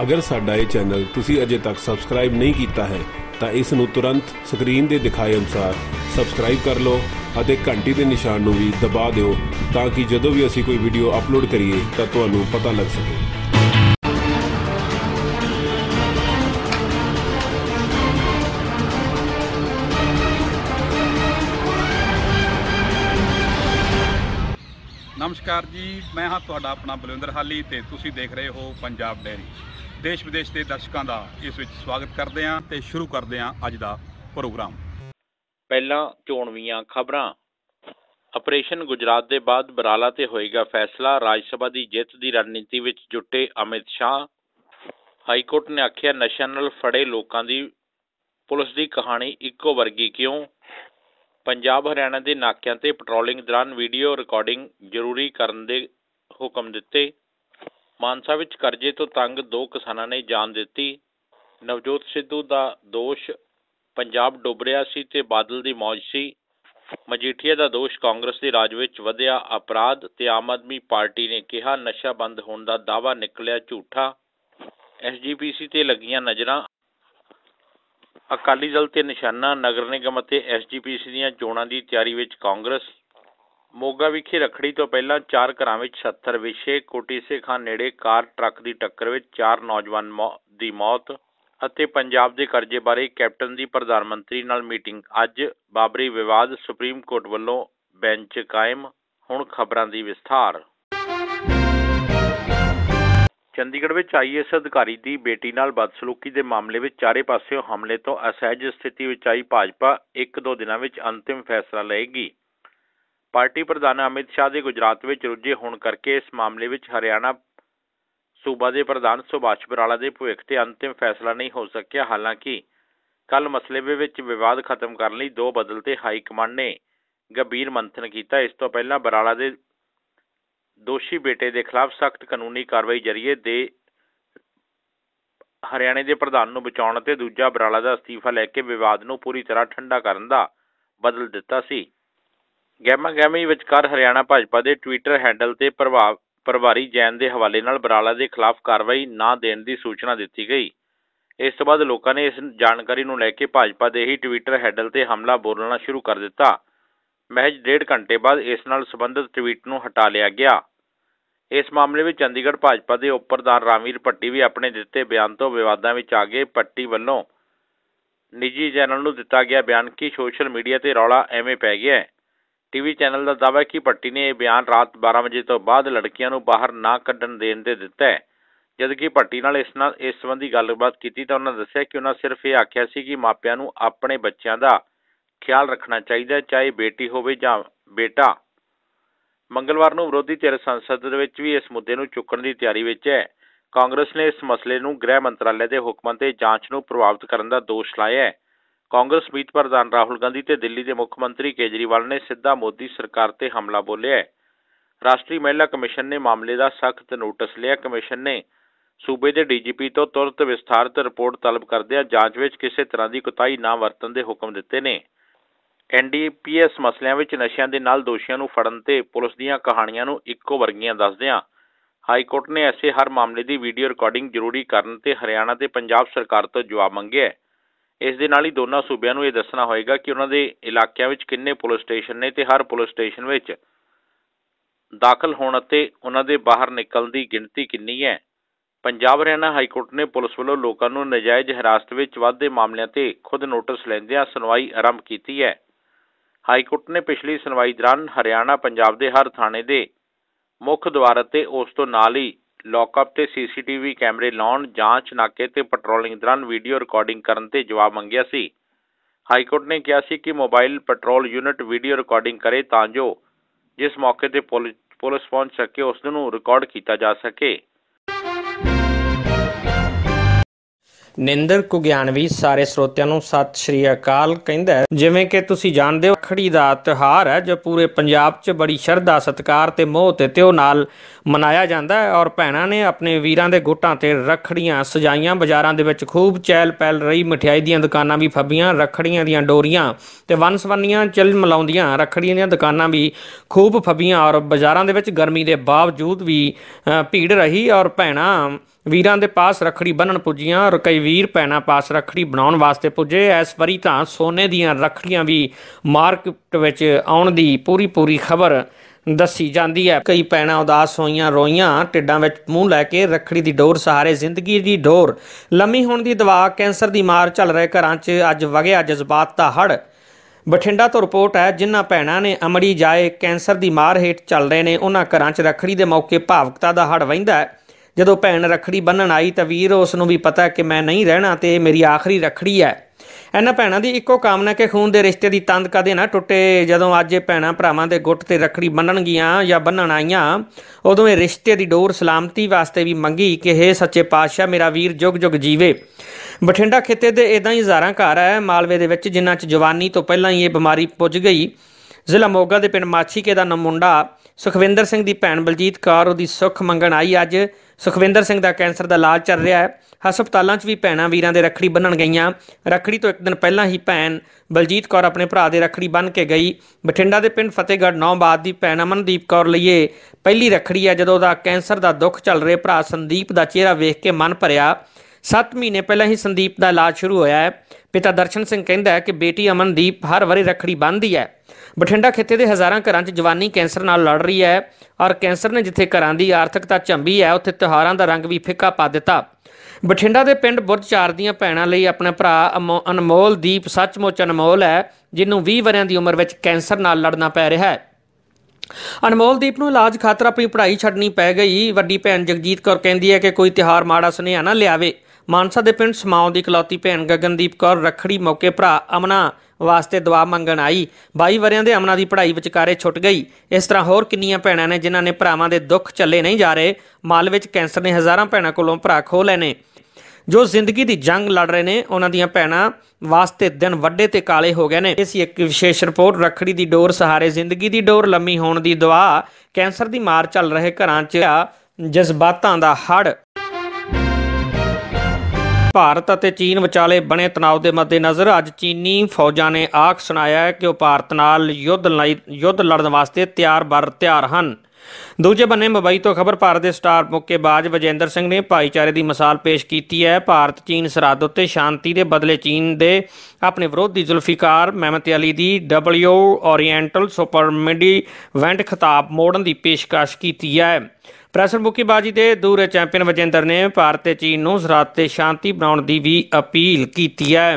ਅਗਰ ਸਾਡਾ ਇਹ ਚੈਨਲ ਤੁਸੀਂ ਅਜੇ ਤੱਕ ਸਬਸਕ੍ਰਾਈਬ ਨਹੀਂ ਕੀਤਾ ਹੈ ਤਾਂ ਇਸ ਨੂੰ ਤੁਰੰਤ ਸਕਰੀਨ ਦੇ ਦਿਖਾਏ ਅਨੁਸਾਰ ਸਬਸਕ੍ਰਾਈਬ ਕਰ ਲਓ ਅਤੇ ਘੰਟੀ ਦੇ ਨਿਸ਼ਾਨ ਨੂੰ ਵੀ ਦਬਾ ਦਿਓ ਤਾਂ ਕਿ ਜਦੋਂ ਵੀ ਅਸੀਂ ਕੋਈ ਵੀਡੀਓ ਅਪਲੋਡ ਕਰੀਏ ਤਾਂ ਤੁਹਾਨੂੰ ਪਤਾ ਲੱਗ ਸਕੇ ਨਮਸਕਾਰ ਜੀ ਮੈਂ ਹਾਂ ਤੁਹਾਡਾ ਆਪਣਾ ਬਲਵਿੰਦਰ ਹਾਲੀ ਤੇ ਤੁਸੀਂ ਦੇਖ ਰਹੇ ਹੋ ਪੰਜਾਬ ਡੇਰੀ ਦੇਸ਼ ਵਿਦੇਸ਼ ਦੇ ਦਰਸ਼ਕਾਂ ਦਾ ਇਸ ਵਿੱਚ ਸਵਾਗਤ ਕਰਦੇ ਹਾਂ ਤੇ ਸ਼ੁਰੂ ਕਰਦੇ ਹਾਂ ਅੱਜ ਦਾ ਪ੍ਰੋਗਰਾਮ ਪਹਿਲਾਂ ਚੋਣਵੀਆਂ ਖਬਰਾਂ ਆਪਰੇਸ਼ਨ ਗੁਜਰਾਤ ਦੇ ਬਾਅਦ ਬਰਾਲਾ ਤੇ ਹੋਏਗਾ ਫੈਸਲਾ ਰਾਜ ਸਭਾ ਦੀ ਜਿੱਤ ਦੀ ਰਣਨੀਤੀ ਵਿੱਚ ਜੁਟੇ ਅਮਿਤ ਸ਼ਾਹ ਹਾਈ ਕੋਰਟ ਨੇ ਆਖਿਆ ਨਸ਼ਿਆਂ ਨਾਲ ਫੜੇ ਲੋਕਾਂ ਦੀ ਪੁਲਿਸ ਦੀ ਕਹਾਣੀ ਇੱਕੋ ਵਰਗੀ ਕਿਉਂ ਪੰਜਾਬ ਹਰਿਆਣਾ ਦੇ ਨਾਕਿਆਂ ਤੇ ਪੈਟਰੋਲਿੰਗ ਦੌਰਾਨ ਵੀਡੀਓ ਰਿਕਾਰਡਿੰਗ ਜ਼ਰੂਰੀ ਕਰਨ ਦੇ ਹੁਕਮ ਦਿੱਤੇ ਮਾਨਸਾ ਵਿੱਚ ਕਰਜ਼ੇ ਤੋਂ ਤੰਗ ਦੋ ਕਿਸਾਨਾਂ ਨੇ ਜਾਨ ਦਿੱਤੀ ਨਵਜੋਤ ਸਿੱਧੂ ਦਾ ਦੋਸ਼ ਪੰਜਾਬ ਡੁੱਬ ਰਿਹਾ ਸੀ ਤੇ ਬਾਦਲ ਦੀ ਮੌਜ ਸੀ ਮਜੀਠੀਆ ਦਾ ਦੋਸ਼ ਕਾਂਗਰਸ ਦੇ ਰਾਜ ਵਿੱਚ ਵਧਿਆ ਅਪਰਾਧ ਤੇ ਆਮ ਆਦਮੀ ਪਾਰਟੀ ਨੇ ਕਿਹਾ ਨਸ਼ਾ ਬੰਦ ਹੋਣ ਦਾ ਦਾਵਾ ਨਿਕਲਿਆ ਝੂਠਾ ਐਸਜੀਪੀਸੀ ਤੇ ਲੱਗੀਆਂ ਨਜ਼ਰਾਂ ਅਕਾਲੀ ਦਲ ਤੇ ਨਿਸ਼ਾਨਾ ਨਗਰ ਨਿਗਮ ਅਤੇ ਐਸਜੀਪੀਸੀ ਦੀਆਂ ਚੋਣਾਂ ਦੀ ਤਿਆਰੀ ਵਿੱਚ ਕਾਂਗਰਸ ਮੋਗਾ ਵਿਖੇ ਰਖੜੀ ਤੋਂ ਪਹਿਲਾਂ ਚਾਰ ਘਰਾਂ ਵਿੱਚ 76 ਵਿਸ਼ੇ ਕੋਟੀਸੇ ਖਾਨ ਨੇੜੇ ਕਾਰ ਟਰੱਕ ਦੀ ਟੱਕਰ ਵਿੱਚ ਚਾਰ ਨੌਜਵਾਨ ਦੀ ਮੌਤ ਅਤੇ ਪੰਜਾਬ ਦੇ ਕਰਜ਼ੇ ਬਾਰੇ ਕੈਪਟਨ ਦੀ ਪ੍ਰਧਾਨ ਮੰਤਰੀ ਨਾਲ ਮੀਟਿੰਗ ਅੱਜ ਬਾਬਰੀ ਵਿਵਾਦ ਸੁਪਰੀਮ ਕੋਰਟ ਵੱਲੋਂ ਬੈਂਚ ਕਾਇਮ ਹੁਣ ਖਬਰਾਂ ਦੀ ਵਿਸਥਾਰ ਚੰਡੀਗੜ੍ਹ ਵਿੱਚ ਆਈਐਸ ਅਧਿਕਾਰੀ ਦੀ ਬੇਟੀ ਨਾਲ ਬਦਸਲੂਕੀ ਦੇ ਮਾਮਲੇ ਵਿੱਚ ਚਾਰੇ ਪਾਸਿਓਂ ਹਮਲੇ ਤੋਂ ਅਸਹਿਜ ਸਥਿਤੀ ਵਿੱਚ ਆਈ ਭਾਜਪਾ ਇੱਕ ਦੋ ਦਿਨਾਂ ਵਿੱਚ ਅੰਤਿਮ ਫੈਸਲਾ ਲਏਗੀ ਪਾਰਟੀ ਪ੍ਰਧਾਨ ਅਮਿਤ ਸ਼ਾਹ ਦੇ ਗੁਜਰਾਤ ਵਿੱਚ ਰੁੱਝੇ ਹੋਣ ਕਰਕੇ ਇਸ ਮਾਮਲੇ ਵਿੱਚ ਹਰਿਆਣਾ ਸੂਬਾ ਦੇ ਪ੍ਰਧਾਨ ਸੁਭਾਸ਼ ਬਰਾਲਾ ਦੇ ਭਵਿੱਖ ਤੇ ਅੰਤਿਮ ਫੈਸਲਾ ਨਹੀਂ ਹੋ ਸਕਿਆ ਹਾਲਾਂਕਿ ਕੱਲ ਮਸਲੇ ਵਿੱਚ ਵਿਵਾਦ ਖਤਮ ਕਰਨ ਲਈ ਦੋ ਬਦਲ ਤੇ ਹਾਈ ਕਮਾਂਡ ਨੇ ਗੰਭੀਰ ਮੰਥਨ ਕੀਤਾ ਇਸ ਤੋਂ ਪਹਿਲਾਂ ਬਰਾਲਾ ਦੇ ਦੋਸ਼ੀ ਬੇਟੇ ਦੇ ਖਿਲਾਫ ਸਖਤ ਕਾਨੂੰਨੀ ਕਾਰਵਾਈ ਜਰੀਏ ਦੇ ਹਰਿਆਣੇ ਦੇ ਪ੍ਰਧਾਨ ਨੂੰ ਬਚਾਉਣ ਅਤੇ ਦੂਜਾ ਬਰਾਲਾ ਦਾ ਅਸਤੀਫਾ ਲੈ ਕੇ ਵਿਵਾਦ ਨੂੰ ਪੂਰੀ ਤਰ੍ਹਾਂ ਠੰਡਾ ਕਰਨ ਦਾ ਬਦਲ ਦਿੱਤਾ ਸੀ ਗਹਿਮਾ ਗਹਿਮੀ ਵਿਚਕਾਰ ਹਰਿਆਣਾ ਭਾਜਪਾ ਦੇ ਟਵਿੱਟਰ ਹੈਂਡਲ ਤੇ ਪ੍ਰਭਾਵ ਪਰਵਾਰੀ ਜੈਨ ਦੇ ਹਵਾਲੇ ਨਾਲ ਬਰਾਲਾ ਦੇ ਖਿਲਾਫ ਕਾਰਵਾਈ ਨਾ ਦੇਣ ਦੀ ਸੂਚਨਾ ਦਿੱਤੀ ਗਈ ਇਸ ਤੋਂ ਬਾਅਦ ਲੋਕਾਂ ਨੇ ਇਸ ਜਾਣਕਾਰੀ ਨੂੰ ਲੈ ਕੇ ਭਾਜਪਾ ਦੇ ਹੀ ਟਵਿੱਟਰ ਹੈਂਡਲ ਤੇ ਹਮਲਾ ਬੋਲਣਾ ਸ਼ੁਰੂ ਕਰ ਦਿੱਤਾ ਮਹਿਜ ਡੇਢ ਘੰਟੇ ਬਾਅਦ ਇਸ ਨਾਲ ਸੰਬੰਧਿਤ ਟਵੀਟ ਨੂੰ ਹਟਾ ਲਿਆ ਗਿਆ ਇਸ ਮਾਮਲੇ ਵਿੱਚ ਚੰਡੀਗੜ੍ਹ ਭਾਜਪਾ ਦੇ ਉਪ ਰਾਮੀਰ ਰਾਮਵੀਰ ਵੀ ਆਪਣੇ ਦਿੱਤੇ ਬਿਆਨ ਤੋਂ ਵਿਵਾਦਾਂ ਵਿੱਚ ਆ ਗਏ ਪੱਟੀ ਵੱਲੋਂ ਨਿੱਜੀ ਚੈਨਲ ਨੂੰ ਦਿੱਤਾ ਗਿਆ ਬਿਆਨ ਕਿ ਸੋਸ਼ਲ ਮੀਡੀਆ ਤੇ ਰੌਲਾ ਐਵੇਂ ਪੈ ਗਿਆ ਹੈ ਟੀਵੀ ਚੈਨਲ ਦਾ ਦਾਅਵਾ ਕਿ ਭੱਟੀ ਨੇ ਇਹ ਬਿਆਨ ਰਾਤ 12 ਵਜੇ ਤੋਂ ਬਾਅਦ ਲੜਕੀਆਂ ਨੂੰ ਬਾਹਰ ਨਾ ਕੱਢਣ ਦੇਣ ਦੇ ਦਿੱਤਾ ਹੈ ਜਦਕਿ ਭੱਟੀ ਨਾਲ ਇਸ ਨਾਲ ਇਸ ਸੰਬੰਧੀ ਗੱਲਬਾਤ ਕੀਤੀ ਤਾਂ ਉਹਨਾਂ ਦੱਸਿਆ ਕਿ ਉਹਨਾਂ ਸਿਰਫ ਇਹ ਆਖਿਆ ਸੀ ਕਿ ਮਾਪਿਆਂ ਨੂੰ ਆਪਣੇ ਬੱਚਿਆਂ ਦਾ ਖਿਆਲ ਰੱਖਣਾ ਚਾਹੀਦਾ ਹੈ ਚਾਹੇ ਬੇਟੀ ਹੋਵੇ ਜਾਂ ਬੇਟਾ ਮੰਗਲਵਾਰ ਨੂੰ ਵਿਰੋਧੀ ਧਿਰ ਸੰਸਦ ਦੇ ਵਿੱਚ ਵੀ ਇਸ ਮੁੱਦੇ ਨੂੰ ਚੁੱਕਣ ਦੀ ਤਿਆਰੀ ਵਿੱਚ ਹੈ ਕਾਂਗਰਸ ਨੇ ਇਸ ਮਸਲੇ ਨੂੰ ਗ੍ਰਹਿ ਮੰਤਰਾਲੇ ਦੇ ਹੁਕਮਾਂ ਤੇ ਜਾਂਚ ਨੂੰ ਪ੍ਰਭਾਵਿਤ ਕਰਨ ਦਾ ਦੋਸ਼ ਲਾਇਆ ਹੈ ਕਾਂਗਰਸ ਮੀਤ ਪ੍ਰਧਾਨ ਰਾਹੁਲ ਗਾਂਧੀ ਤੇ ਦਿੱਲੀ ਦੇ ਮੁੱਖ ਮੰਤਰੀ ਕੇਜਰੀਵਾਲ ਨੇ ਸਿੱਧਾ ਮੋਦੀ ਸਰਕਾਰ ਤੇ ਹਮਲਾ ਬੋਲਿਆ ਹੈ ਰਾਸ਼ਟਰੀ ਮਹਿਲਾ ਕਮਿਸ਼ਨ ਨੇ ਮਾਮਲੇ ਦਾ ਸਖਤ ਨੋਟਿਸ ਲਿਆ ਕਮਿਸ਼ਨ ਨੇ ਸੂਬੇ ਦੇ ਡੀਜੀਪੀ ਤੋਂ ਤੁਰੰਤ ਵਿਸਥਾਰਤ ਰਿਪੋਰਟ ਤਲਬ ਕਰਦੇ ਆ ਜਾਂਚ ਵਿੱਚ ਕਿਸੇ ਤਰ੍ਹਾਂ ਦੀ ਕੁਤਾਹੀ ਨਾ ਵਰਤਣ ਦੇ ਹੁਕਮ ਦਿੱਤੇ ਨੇ ਐਨਡੀਪੀਐਸ ਮਸਲਿਆਂ ਵਿੱਚ ਨਸ਼ਿਆਂ ਦੇ ਨਾਲ ਦੋਸ਼ੀਆਂ ਨੂੰ ਫੜਨ ਤੇ ਪੁਲਿਸ ਦੀਆਂ ਕਹਾਣੀਆਂ ਨੂੰ ਇੱਕੋ ਵਰਗੀਆਂ ਦੱਸਦਿਆਂ ਹਾਈ ਕੋਰਟ ਨੇ ਐਸੇ ਹਰ ਮਾਮਲੇ ਦੀ ਵੀਡੀਓ ਰਿਕਾਰਡਿੰਗ ਜ਼ਰੂਰੀ ਕਰਨ ਤੇ ਹਰਿਆਣਾ ਤੇ ਪੰਜਾਬ ਸਰਕਾਰ ਤੋਂ ਜਵਾਬ ਮੰਗਿਆ ਹੈ ਇਸ ਦੇ ਨਾਲ ਹੀ ਦੋਨਾਂ ਸੂਬਿਆਂ ਨੂੰ ਇਹ ਦੱਸਣਾ ਹੋਏਗਾ ਕਿ ਉਹਨਾਂ ਦੇ ਇਲਾਕਿਆਂ ਵਿੱਚ ਕਿੰਨੇ ਪੁਲਿਸ ਸਟੇਸ਼ਨ ਨੇ ਤੇ ਹਰ ਪੁਲਿਸ ਸਟੇਸ਼ਨ ਵਿੱਚ ਦਾਖਲ ਹੋਣ ਅਤੇ ਉਹਨਾਂ ਦੇ ਬਾਹਰ ਨਿਕਲਣ ਦੀ ਗਿਣਤੀ ਕਿੰਨੀ ਹੈ ਪੰਜਾਬ ਹਰਿਆਣਾ ਹਾਈ ਕੋਰਟ ਨੇ ਪੁਲਿਸ ਵੱਲੋਂ ਲੋਕਾਂ ਨੂੰ ਨਜਾਇਜ਼ ਹਿਰਾਸਤ ਵਿੱਚ ਵਾਧੇ ਮਾਮਲਿਆਂ ਤੇ ਖੁਦ ਨੋਟਿਸ ਲੈਂਦਿਆਂ ਸੁਣਵਾਈ ਆਰੰਭ ਕੀਤੀ ਹੈ ਹਾਈ ਕੋਰਟ ਨੇ ਪਿਛਲੀ ਸੁਣਵਾਈ ਦੌਰਾਨ ਹਰਿਆਣਾ ਪੰਜਾਬ ਦੇ ਹਰ ਥਾਣੇ ਦੇ ਮੁੱਖ ਦਵਾਰ ਅਤੇ ਉਸ ਤੋਂ ਨਾਲ ਹੀ ਲੌਕਅਪ ਤੇ ਸੀਸੀਟੀਵੀ ਕੈਮਰੇ ਲਾਉਣ ਜਾਂਚ ਨਾਕੇ ਤੇ ਪੈਟਰੋਲਿੰਗ ਦੌਰਾਨ ਵੀਡੀਓ ਰਿਕਾਰਡਿੰਗ ਕਰਨ ਤੇ ਜਵਾਬ ਮੰਗਿਆ ਸੀ ਹਾਈ ਕੋਰਟ ਨੇ ਕਿਹਾ ਸੀ ਕਿ mobile patrol unit video recording ਕਰੇ ਤਾਂ ਜੋ ਜਿਸ ਮੌਕੇ ਤੇ ਪੁਲਿਸ ਪਹੁੰਚ ਸਕੇ ਉਸ ਨੂੰ ਰਿਕਾਰਡ ਕੀਤਾ ਜਾ ਸਕੇ ਨਿੰਦਰ ਕੁਗਿਆਨਵੀ ਸਾਰੇ ਸਰੋਤਿਆਂ ਨੂੰ ਸਤਿ ਸ਼੍ਰੀ ਅਕਾਲ ਕਹਿੰਦਾ ਜਿਵੇਂ ਕਿ ਤੁਸੀਂ ਜਾਣਦੇ ਹੋ ਖੜੀ ਦਾ ਤਿਹਾਰ ਹੈ ਜੋ ਪੂਰੇ ਪੰਜਾਬ 'ਚ ਬੜੀ ਸ਼ਰਧਾ ਸਤਕਾਰ ਤੇ ਮੋਹ ਤੇ ਤਿਉ ਨਾਲ ਮਨਾਇਆ ਜਾਂਦਾ ਹੈ ਔਰ ਭੈਣਾਂ ਨੇ ਆਪਣੇ ਵੀਰਾਂ ਦੇ ਗੋਟਾਂ ਤੇ ਰਖੜੀਆਂ ਸਜਾਈਆਂ ਬਾਜ਼ਾਰਾਂ ਦੇ ਵਿੱਚ ਖੂਬ ਚਹਿਲ ਪਹਿਲ ਰਹੀ ਮਠਿਆਈ ਦੀਆਂ ਦੁਕਾਨਾਂ ਵੀ ਫੱਬੀਆਂ ਰਖੜੀਆਂ ਦੀਆਂ ਡੋਰੀਆਂ ਤੇ ਵਨਸਵੰਨੀਆਂ ਚਲ ਮਲਾਉਂਦੀਆਂ ਰਖੜੀਆਂ ਦੀਆਂ ਦੁਕਾਨਾਂ ਵੀ ਖੂਬ ਫੱਬੀਆਂ ਔਰ ਬਾਜ਼ਾਰਾਂ ਦੇ ਵਿੱਚ ਗਰਮੀ ਦੇ ਬਾਵਜੂਦ ਵੀ ਭੀੜ ਰਹੀ ਔਰ ਭੈਣਾਂ ਵੀਰਾਂ ਦੇ ਪਾਸ ਰਖੜੀ ਬੰਨਣ ਪੁੱਜੀਆਂ ਔਰ ਕਈ ਵੀਰ ਪੈਣਾ ਪਾਸ ਰਖੜੀ ਬਣਾਉਣ ਵਾਸਤੇ ਪੁੱਜੇ ਐਸ ਵਰੀ ਤਾਂ ਸੋਨੇ ਦੀਆਂ ਰਖੜੀਆਂ ਵੀ ਮਾਰਕੀਟ ਵਿੱਚ ਆਉਣ ਦੀ ਪੂਰੀ ਪੂਰੀ ਖਬਰ ਦੱਸੀ ਜਾਂਦੀ ਹੈ ਕਈ ਪੈਣਾ ਉਦਾਸ ਹੋਈਆਂ ਰੋਈਆਂ ਟਿੱਡਾਂ ਵਿੱਚ ਮੂੰਹ ਲੈ ਕੇ ਰਖੜੀ ਦੀ ਡੋਰ ਸਹਾਰੇ ਜ਼ਿੰਦਗੀ ਦੀ ਡੋਰ ਲੰਮੀ ਹੋਣ ਦੀ ਦਵਾ ਕੈਂਸਰ ਦੀ ਮਾਰ ਚੱਲ ਰਹੇ ਘਰਾਂ 'ਚ ਅੱਜ ਵਗਿਆ ਜਜ਼ਬਾਤ ਦਾ ਹੜ ਬਠਿੰਡਾ ਤੋਂ ਰਿਪੋਰਟ ਹੈ ਜਿਨ੍ਹਾਂ ਪੈਣਾ ਨੇ ਅਮੜੀ ਜਾਏ ਕੈਂਸਰ ਦੀ ਮਾਰ ਹੇਠ ਚੱਲ ਰਹੇ ਨੇ ਉਹਨਾਂ ਘਰਾਂ 'ਚ ਰਖੜੀ ਦੇ ਮੌਕੇ ਭਾਵਕਤਾ ਦਾ ਹੜ ਵਹਿੰਦਾ ਹੈ ਜਦੋਂ ਭੈਣ ਰਖੜੀ ਬੰਨਣ ਆਈ ਤਾਂ ਵੀਰ ਉਸ ਨੂੰ ਵੀ ਪਤਾ ਕਿ ਮੈਂ ਨਹੀਂ ਰਹਿਣਾ ਤੇ ਇਹ ਮੇਰੀ ਆਖਰੀ ਰਖੜੀ ਹੈ ਇਹਨਾਂ ਭੈਣਾਂ ਦੀ ਇੱਕੋ ਕਾਮਨਾ ਕਿ ਖੂਨ ਦੇ ਰਿਸ਼ਤੇ ਦੀ ਤੰਦ ਕਦੇ ਨਾ ਟੁੱਟੇ ਜਦੋਂ ਅੱਜ ਇਹ ਭੈਣਾਂ ਭਰਾਵਾਂ ਦੇ ਗੁੱਟ ਤੇ ਰਖੜੀ ਬੰਨਣ ਗਈਆਂ ਜਾਂ ਬੰਨਣ ਆਈਆਂ ਉਦੋਂ ਇਹ ਰਿਸ਼ਤੇ ਦੀ ਡੋਰ ਸਲਾਮਤੀ ਵਾਸਤੇ ਵੀ ਮੰਗੀ ਕਿ हे ਸੱਚੇ ਪਾਤਸ਼ਾਹ ਮੇਰਾ ਵੀਰ ਜੁਗ ਜੁਗ ਜੀਵੇ ਬਠਿੰਡਾ ਖੇਤੇ ਦੇ ਇਦਾਂ ਹੀ ਹਜ਼ਾਰਾਂ ਘਰ ਹੈ ਮਾਲਵੇ ਦੇ ਵਿੱਚ ਜਿਨ੍ਹਾਂ 'ਚ ਜਵਾਨੀ ਤੋਂ ਪਹਿਲਾਂ ਹੀ ਇਹ ਬਿਮਾਰੀ ਪੁੱਜ ਗਈ ਜ਼ਿਲ੍ਹਾ ਮੋਗਾ ਦੇ ਪਿੰਡ ਮਾਛੀਕੇ ਦਾ ਨਮੁੰਡਾ ਸੁਖਵਿੰਦਰ ਸਿੰਘ ਦੀ ਭੈਣ ਬਲਜੀਤ ਕੌਰ ਉਹਦੀ ਸੁੱਖ ਮੰਗਣ ਆਈ ਅੱਜ ਸੁਖਵਿੰਦਰ ਸਿੰਘ ਦਾ ਕੈਂਸਰ ਦਾ ਇਲਾਜ ਚੱਲ ਰਿਹਾ ਹੈ ਹਸਪਤਾਲਾਂ 'ਚ ਵੀ ਭੈਣਾਂ ਵੀਰਾਂ ਦੇ ਰੱਖੜੀ ਬੰਨਣ ਗਈਆਂ ਰੱਖੜੀ ਤੋਂ ਇੱਕ ਦਿਨ ਪਹਿਲਾਂ ਹੀ ਭੈਣ ਬਲਜੀਤ ਕੌਰ ਆਪਣੇ ਭਰਾ ਦੇ ਰੱਖੜੀ ਬੰਨ ਕੇ ਗਈ ਬਠਿੰਡਾ ਦੇ ਪਿੰਡ ਫਤਿਹਗੜ੍ਹ ਨੌਬਾਦ ਦੀ ਭੈਣ ਅਮਨਦੀਪ ਕੌਰ ਲਈਏ ਪਹਿਲੀ ਰੱਖੜੀ ਹੈ ਜਦੋਂ ਦਾ ਕੈਂਸਰ ਦਾ ਦੁੱਖ ਚੱਲ ਰਿਹਾ ਭਰਾ ਸੰਦੀਪ ਦਾ ਚਿਹਰਾ ਵੇਖ ਕੇ ਮਨ ਭਰਿਆ 7 ਮਹੀਨੇ ਪਹਿਲਾਂ ਹੀ ਸੰਦੀਪ ਦਾ ਇਲਾਜ ਸ਼ੁਰੂ ਹੋਇਆ ਹੈ ਪਿਤਾ ਦਰਸ਼ਨ ਸਿੰਘ ਕਹਿੰਦਾ ਹੈ ਕਿ ਬੇਟੀ ਅਮਨਦੀਪ ਹਰ ਵਾਰੀ ਰੱਖੜੀ ਬੰਨਦੀ ਹੈ ਬਠਿੰਡਾ ਖੇਤੇ ਦੇ ਹਜ਼ਾਰਾਂ ਘਰਾਂ 'ਚ ਜਵਾਨੀ ਕੈਂਸਰ ਨਾਲ ਲੜ ਰਹੀ ਹੈ ਔਰ ਕੈਂਸਰ ਨੇ ਜਿੱਥੇ ਘਰਾਂ ਦੀ ਆਰਥਿਕਤਾ ਝੰਬੀ ਹੈ ਉੱਥੇ ਤਿਹਾਰਾਂ ਦਾ ਰੰਗ ਵੀ ਫਿੱਕਾ ਪਾ ਦਿੱਤਾ ਬਠਿੰਡਾ ਦੇ ਪਿੰਡ ਬੁਰਜਚਾਰ ਦੀਆਂ ਭੈਣਾਂ ਲਈ ਆਪਣਾ ਭਰਾ ਅਨਮੋਲ ਦੀਪ ਸੱਚਮੁੱਚ ਅਨਮੋਲ ਹੈ ਜਿਹਨੂੰ 20 ਵਰਿਆਂ ਦੀ ਉਮਰ ਵਿੱਚ ਕੈਂਸਰ ਨਾਲ ਲੜਨਾ ਪੈ ਰਿਹਾ ਹੈ ਅਨਮੋਲ ਦੀਪ ਨੂੰ ਇਲਾਜ ਖਾਤਰ ਆਪਣੀ ਪੜ੍ਹਾਈ ਛੱਡਣੀ ਪੈ ਗਈ ਵੱਡੀ ਭੈਣ ਜਗਜੀਤ ਕੌਰ ਕਹਿੰਦੀ ਹੈ ਕਿ ਕੋਈ ਤਿਹਾਰ ਮਾੜਾ ਸੁਨੇਹਾ ਨਾ ਲਿਆਵੇ ਮਾਨਸਾ ਦੇ ਪਿੰਡ ਸਮਾਉ ਦੀ ਇਕਲੌਤੀ ਭੈਣ ਗਗਨਦੀਪ ਕੌਰ ਰਖੜੀ ਮੌਕੇ ਭਰਾ ਅਮਨਾ ਵਾਸਤੇ ਦੁਆ ਮੰਗਣ ਆਈ 22 ਵਰਿਆਂ ਦੇ ਅਮਨਾ ਦੀ ਪੜ੍ਹਾਈ ਵਿਚਕਾਰੇ ਛੁੱਟ ਗਈ ਇਸ ਤਰ੍ਹਾਂ ਹੋਰ ਕਿੰਨੀਆਂ ਭੈਣਾਂ ਨੇ ਜਿਨ੍ਹਾਂ ਨੇ ਭਰਾਵਾਂ ਦੇ ਦੁੱਖ ਚੱਲੇ ਨਹੀਂ ਜਾ ਰਹੇ ਮਾਲ ਵਿੱਚ ਕੈਂਸਰ ਨੇ ਹਜ਼ਾਰਾਂ ਭੈਣਾਂ ਕੋਲੋਂ ਭਰਾ ਖੋ ਲਏ ਨੇ ਜੋ ਜ਼ਿੰਦਗੀ ਦੀ ਜੰਗ ਲੜ ਰਹੇ ਨੇ ਉਹਨਾਂ ਦੀਆਂ ਭੈਣਾਂ ਵਾਸਤੇ ਦਿਨ ਵੱਡੇ ਤੇ ਕਾਲੇ ਹੋ ਗਏ ਨੇ ਇਸ ਇੱਕ ਵਿਸ਼ੇਸ਼ ਰਿਪੋਰਟ ਰਖੜੀ ਦੀ ਡੋਰ ਸਹਾਰੇ ਜ਼ਿੰਦਗੀ ਦੀ ਡੋਰ ਲੰਮੀ ਹੋਣ ਦੀ ਦੁਆ ਕੈਂਸਰ ਦੀ ਮਾਰ ਚੱਲ ਰਹੇ ਘਰਾਂ 'ਚ ਜਜ਼ਬਾਤਾਂ ਦਾ ਹੜ ਭਾਰਤ ਅਤੇ ਚੀਨ ਵਿਚਾਲੇ ਬਣੇ ਤਣਾਅ ਦੇ ਮੱਦੇਨਜ਼ਰ ਅੱਜ ਚੀਨੀ ਫੌਜਾਂ ਨੇ ਆਖ ਸੁਣਾਇਆ ਕਿ ਉਹ ਭਾਰਤ ਨਾਲ ਯੁੱਧ ਲਈ ਯੁੱਧ ਲੜਨ ਵਾਸਤੇ ਤਿਆਰ ਬਰ ਤਿਆਰ ਹਨ ਦੂਜੇ ਬੰਨੇ ਮੁੰਬਈ ਤੋਂ ਖਬਰ ਭਾਰਤ ਦੇ ਸਟਾਰ ਮੁੱਕੇਬਾਜ਼ ਵਜੇਂਦਰ ਸਿੰਘ ਨੇ ਭਾਈਚਾਰੇ ਦੀ ਮਿਸਾਲ ਪੇਸ਼ ਕੀਤੀ ਹੈ ਭਾਰਤ ਚੀਨ ਸਰਹੱਦ ਉੱਤੇ ਸ਼ਾਂਤੀ ਦੇ ਬਦਲੇ ਚੀਨ ਦੇ ਆਪਣੇ ਵਿਰੋਧੀ ਜ਼ੁਲਫਿਕਾਰ ਮਹਿਮਤ ਅਲੀ ਦੀ W oriental super middleweight ਖਿਤਾਬ ਮੋੜਨ ਦੀ ਪੇਸ਼ਕਸ਼ ਕੀਤੀ ਹੈ ਪ੍ਰੈਸਰ ਮੁੱਕੇਬਾਜ਼ੀ ਦੇ ਦੂਰੇ ਚੈਂਪੀਅਨ ਵਜਿੰਦਰ ਨੇ ਭਾਰਤ ਤੇ ਚੀਨ ਨੂੰ ਸਰਹੱਦ ਤੇ ਸ਼ਾਂਤੀ ਬਣਾਉਣ ਦੀ ਵੀ ਅਪੀਲ ਕੀਤੀ ਹੈ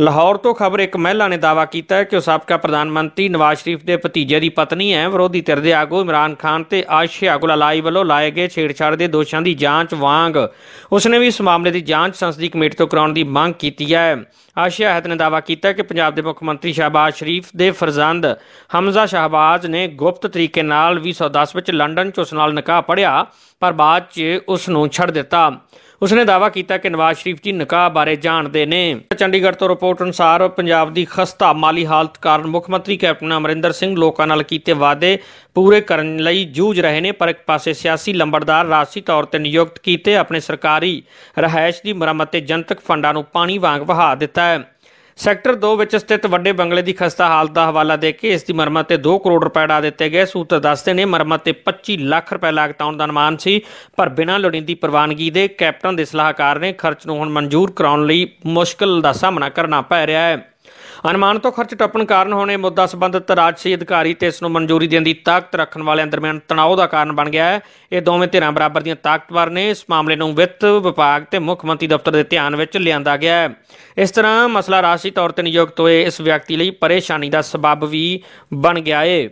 ਲਾਹੌਰ ਤੋਂ ਖਬਰ ਇੱਕ ਮਹਿਲਾ ਨੇ ਦਾਵਾ ਕੀਤਾ ਹੈ ਕਿ ਉਹ ਸਾਬਕਾ ਪ੍ਰਧਾਨ ਮੰਤਰੀ ਨਵਾਜ਼ ਸ਼ਰੀਫ ਦੇ ਭਤੀਜੇ ਦੀ ਪਤਨੀ ਹੈ ਵਿਰੋਧੀ ਧਿਰ ਦੇ ਆਗੂ ਇਮਰਾਨ ਖਾਨ ਤੇ ਆਸ਼ਿਆ ਗੁਲਾਲਾਈ ਵੱਲੋਂ ਲਾਏ ਗਏ ਛੇੜਛਾੜ ਦੇ ਦੋਸ਼ਾਂ ਦੀ ਜਾਂਚ ਵਾਂਗ ਉਸਨੇ ਵੀ ਇਸ ਮਾਮਲੇ ਦੀ ਜਾਂਚ ਸੰਸਦੀ ਕਮੇਟੀ ਤੋਂ ਕਰਾਉਣ ਦੀ ਮੰਗ ਕੀਤੀ ਹੈ ਆਸ਼ਿਆ ਹਤ ਨੇ ਦਾਵਾ ਕੀਤਾ ਕਿ ਪੰਜਾਬ ਦੇ ਮੁੱਖ ਮੰਤਰੀ ਸ਼ਾਹਬਾਜ਼ ਸ਼ਰੀਫ ਦੇ ਫਰਜ਼ੰਦ ਹਮਜ਼ਾ ਸ਼ਾਹਬਾਜ਼ ਨੇ ਗੁਪਤ ਤਰੀਕੇ ਨਾਲ 2010 ਵਿੱਚ ਲੰਡਨ 'ਚ ਉਸ ਨਾਲ ਨਿਕਾਹ ਪੜਿਆ ਪਰ ਬਾਅਦ 'ਚ ਉਸ ਨੂੰ ਛੱਡ ਦਿੱਤਾ ਉਸਨੇ ਦਾਅਵਾ ਕੀਤਾ ਕਿ ਨਵਾਜ਼ ਸ਼ਰੀਫ ਜੀ ਨਿਕਾਹ ਬਾਰੇ ਜਾਣਦੇ ਨੇ ਚੰਡੀਗੜ੍ਹ ਤੋਂ ਰਿਪੋਰਟ ਅਨੁਸਾਰ ਪੰਜਾਬ ਦੀ ਖਸਤਾ ਮਾਲੀ ਹਾਲਤ ਕਾਰਨ ਮੁੱਖ ਮੰਤਰੀ ਕੈਪਟਨ ਅਮਰਿੰਦਰ ਸਿੰਘ ਲੋਕਾਂ ਨਾਲ ਕੀਤੇ ਵਾਅਦੇ ਪੂਰੇ ਕਰਨ ਲਈ ਜੂਝ ਰਹੇ ਨੇ ਪਰ ਇੱਕ ਪਾਸੇ ਸਿਆਸੀ ਲੰਬੜਦਾਰ ਰਾਸੀ ਤੌਰ ਤੇ ਨਿਯੁਕਤ ਕੀਤੇ ਆਪਣੇ ਸਰਕਾਰੀ ਰਹਿائش ਦੀ ਮੁਰੰਮਤ ਤੇ ਜਨਤਕ ਫੰਡਾਂ ਨੂੰ ਪਾਣੀ ਵਾਂਗ ਵਹਾ ਦਿੱਤਾ ਹੈ ਸੈਕਟਰ 2 ਵਿੱਚ ਸਥਿਤ ਵੱਡੇ ਬੰਗਲੇ ਦੀ ਖਸਤਾ ਹਾਲਤ ਦਾ ਹਵਾਲਾ ਦੇ ਕੇ ਇਸ ਦੀ ਮਰਮਤ ਤੇ 2 ਕਰੋੜ ਰੁਪਏ ਡਾ ਦਿੱਤੇ ਗਏ ਸੂਤਰ ਦੱਸਦੇ ਨੇ ਮਰਮਤ ਤੇ 25 ਲੱਖ ਰੁਪਏ ਲਾਗਤ ਦਾ ਅਨੁਮਾਨ ਸੀ ਪਰ ਬਿਨਾਂ ਲੋੜੀਂਦੀ ਪ੍ਰਵਾਨਗੀ ਦੇ ਕੈਪਟਨ ਦੇ ਸਲਾਹਕਾਰ ਨੇ ਖਰਚ ਨੂੰ ਹੁਣ ਮਨਜ਼ੂਰ ਕਰਾਉਣ ਲਈ ਮੁਸ਼ਕਲ ਦਾ ਸਾਹਮਣਾ ਕਰਨਾ ਪੈ ਰਿਹਾ ਹੈ ਅਨੁਮਾਨ ਤੋਂ ਖਰਚ ਟੱਪਣ ਕਾਰਨ ਹੋਣੇ ਮੁੱਦਾ ਸੰਬੰਧਿਤ ਰਾਜਸੀ ਅਧਿਕਾਰੀ ਤੇ ਇਸ ਨੂੰ ਮਨਜ਼ੂਰੀ ਦੇਣ ਦੀ ਤਾਕਤ ਰੱਖਣ ਵਾਲਿਆਂ ਦਰਮਿਆਨ ਤਣਾਅ ਦਾ ਕਾਰਨ ਬਣ ਗਿਆ ਹੈ ਇਹ ਦੋਵੇਂ ਧਿਰਾਂ ਬਰਾਬਰ ਦੀਆਂ ਤਾਕਤਵਰ ਨੇ ਇਸ ਮਾਮਲੇ ਨੂੰ ਵਿੱਤ ਵਿਭਾਗ ਤੇ ਮੁੱਖ ਮੰਤਰੀ ਦਫ਼ਤਰ ਦੇ ਧਿਆਨ ਵਿੱਚ ਲਿਆਂਦਾ ਗਿਆ ਹੈ ਇਸ ਤਰ੍ਹਾਂ ਮਸਲਾ ਰਾਜਸੀ ਤੌਰ ਤੇ ਨਿਯੁਕਤ ਹੋਏ ਇਸ ਵਿਅਕਤੀ ਲਈ ਪਰੇਸ਼ਾਨੀ ਦਾ ਸਬਬ ਵੀ ਬਣ ਗਿਆ ਹੈ